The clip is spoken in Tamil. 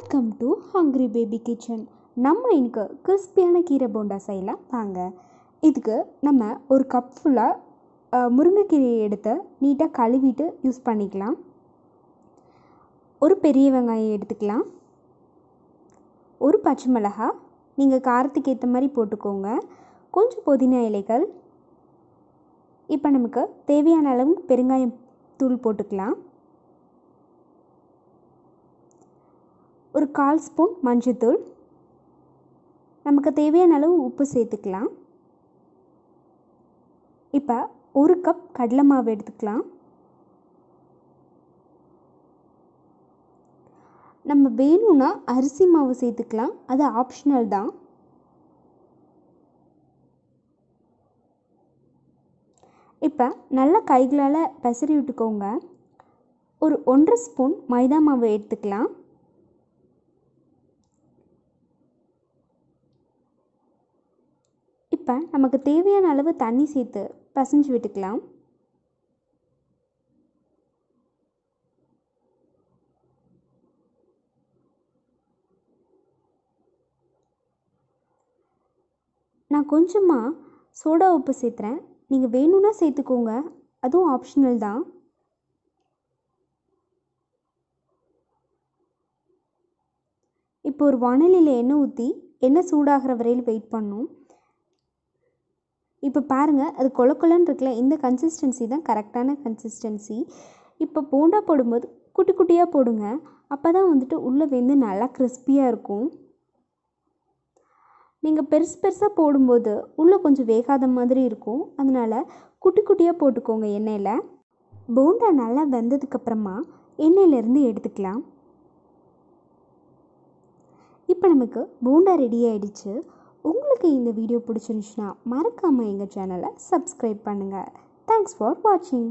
welcome to hungry baby kitchen நம்ம இன்னைக்கு கிறிஸ்பியான கீரை போண்டா செய்யலாம் வாங்க இதுக்கு நம்ம ஒரு கப் ஃபுல்லாக முருங்கைக்கீரையை எடுத்து நீட்டாக கழுவிட்டு யூஸ் பண்ணிக்கலாம் ஒரு பெரிய வெங்காயம் எடுத்துக்கலாம் ஒரு பச்சை மிளகா நீங்கள் காரத்துக்கு ஏற்ற மாதிரி போட்டுக்கோங்க கொஞ்சம் புதினா இலைகள் இப்போ நமக்கு தேவையான அளவு பெருங்காயம் தூள் போட்டுக்கலாம் ஒரு கால் ஸ்பூன் மஞ்சத்தூள் நமக்கு தேவையான அளவு உப்பு சேர்த்துக்கலாம் இப்போ ஒரு கப் கடலை மாவு எடுத்துக்கலாம் நம்ம வேணும்னா அரிசி மாவு சேர்த்துக்கலாம் அது ஆப்ஷனல் தான் இப்போ நல்லா கைகளால் பெசரி விட்டுக்கோங்க ஒரு ஒன்றரை ஸ்பூன் மைதா மாவு எடுத்துக்கலாம் இப்போ நமக்கு தேவையான அளவு தண்ணி சேர்த்து பசைஞ்சு விட்டுக்கலாம் நான் கொஞ்சமாக சோடா உப்பு சேர்த்துறேன் நீங்கள் வேணும்னா சேர்த்துக்கோங்க அதுவும் ஆப்ஷனல் தான் இப்போ ஒரு வானிலையில் எண்ணெய் ஊற்றி எண்ணெய் சூடாகிற வரையில் வெயிட் பண்ணும் இப்போ பாருங்கள் அது கொல கொலன்னு இருக்கல இந்த கன்சிஸ்டன்சி தான் கரெக்டான கன்சிஸ்டன்சி இப்போ போண்டா போடும்போது குட்டி குட்டியாக போடுங்க அப்போ தான் வந்துட்டு உள்ளே வெந்து நல்லா கிறிஸ்பியாக இருக்கும் நீங்கள் பெருசு பெருசாக போடும்போது உள்ளே கொஞ்சம் வேகாத மாதிரி இருக்கும் அதனால் குட்டி குட்டியாக போட்டுக்கோங்க எண்ணெயில் போண்டா நல்லா வெந்ததுக்கப்புறமா எண்ணெயிலேருந்து எடுத்துக்கலாம் இப்போ நமக்கு போண்டா ரெடி ஆகிடுச்சு உங்களுக்கு இந்த வீடியோ பிடிச்சிருந்துச்சுன்னா மறக்காமல் எங்கள் சேனலை சப்ஸ்கிரைப் பண்ணுங்கள் தேங்க்ஸ் ஃபார் வாட்சிங்